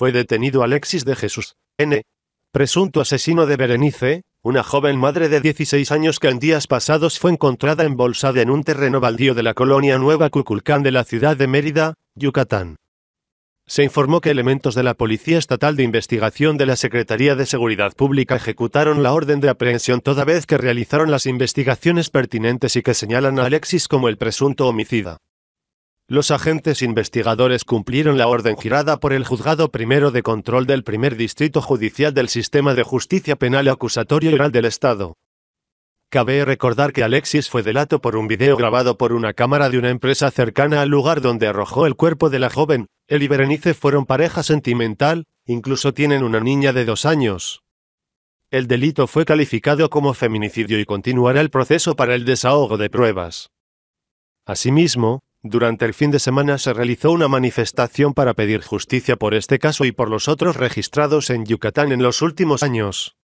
fue detenido Alexis de Jesús, N., presunto asesino de Berenice, una joven madre de 16 años que en días pasados fue encontrada embolsada en un terreno baldío de la colonia Nueva Cuculcán de la ciudad de Mérida, Yucatán. Se informó que elementos de la Policía Estatal de Investigación de la Secretaría de Seguridad Pública ejecutaron la orden de aprehensión toda vez que realizaron las investigaciones pertinentes y que señalan a Alexis como el presunto homicida. Los agentes investigadores cumplieron la orden girada por el Juzgado Primero de Control del Primer Distrito Judicial del Sistema de Justicia Penal Acusatorio Oral del Estado. Cabe recordar que Alexis fue delato por un video grabado por una cámara de una empresa cercana al lugar donde arrojó el cuerpo de la joven. Él y Berenice fueron pareja sentimental, incluso tienen una niña de dos años. El delito fue calificado como feminicidio y continuará el proceso para el desahogo de pruebas. Asimismo, durante el fin de semana se realizó una manifestación para pedir justicia por este caso y por los otros registrados en Yucatán en los últimos años.